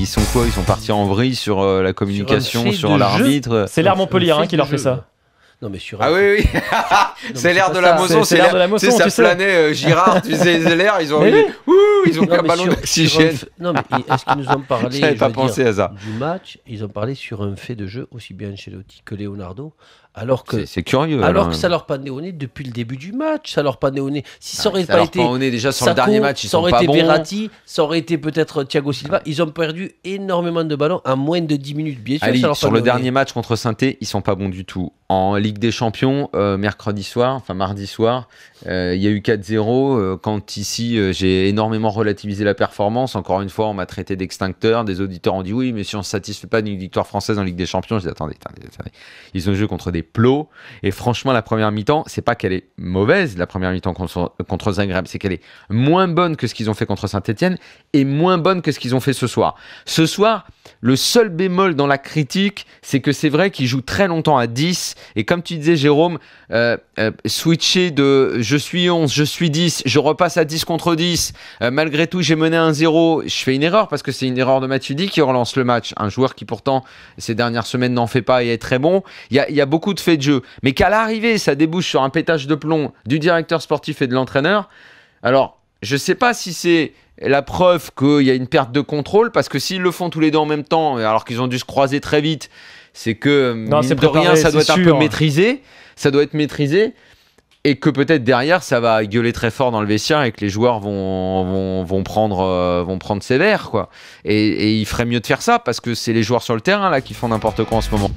ils sont quoi Ils sont partis en vrille sur euh, la communication, sur, l'arbitre. C'est l'air Montpellier hein, qui leur fait ça. Non mais sur Ah oui oui. c'est l'air de, la Moson c'est l'air de la Moson tu sais ça planait euh, Girard, tu sais l'air, ils ont mais ils ont ballon d'oxygène. Non, mais est-ce qu'ils nous ont parlé du match Ils ont parlé sur un fait de jeu, aussi bien chez Ancelotti que Leonardo. Alors que, c'est, curieux. Hein. Alors, que ça leur pas au nez depuis le début du match. Ça leur pendait au nez. ça pas ça déjà sur le dernier match. Ils ça aurait été ça aurait été peut-être Thiago Silva. Ils ont perdu énormément de ballons en moins de 10 minutes. Bien sûr, sur le dernier match contre saint ils sont pas bons du tout. En Ligue des Champions, euh, mercredi soir, enfin mardi soir, euh, il y a eu 4-0. Euh, quand ici, j'ai énormément relativiser la performance. Encore une fois, on m'a traité d'extincteur. Des auditeurs ont dit oui, mais si on ne se satisfait pas d'une victoire française en Ligue des Champions, je dis attendez, attendez, Ils ont joué contre des plots. Et franchement, la première mi-temps, c'est pas qu'elle est mauvaise, la première mi-temps contre, contre Zagreb, c'est qu'elle est moins bonne que ce qu'ils ont fait contre Saint-Etienne et moins bonne que ce qu'ils ont fait ce soir. Ce soir, le seul bémol dans la critique, c'est que c'est vrai qu'ils jouent très longtemps à 10. Et comme tu disais, Jérôme, euh, euh, switcher de je suis 11, je suis 10, je repasse à 10 contre 10 malgré tout, j'ai mené un 0 Je fais une erreur parce que c'est une erreur de Matuidi qui relance le match. Un joueur qui, pourtant, ces dernières semaines, n'en fait pas et est très bon. Il y a, beaucoup de faits de jeu. Mais qu'à l'arrivée, ça débouche sur un pétage de plomb du directeur sportif et de l'entraîneur. Alors, je ne sais pas si c'est la preuve qu'il y a une perte de contrôle parce que s'ils le font tous les deux en même temps, alors qu'ils ont dû se croiser très vite, c'est que, de rien, ça doit être un peu maîtrisé. Ça doit être maîtrisé et que peut-être derrière ça va gueuler très fort dans le vestiaire et que les joueurs vont, vont, prendre, vont prendre sévère euh, quoi. Et, il ferait mieux de faire ça parce que c'est les joueurs sur le terrain là qui font n'importe quoi en ce moment.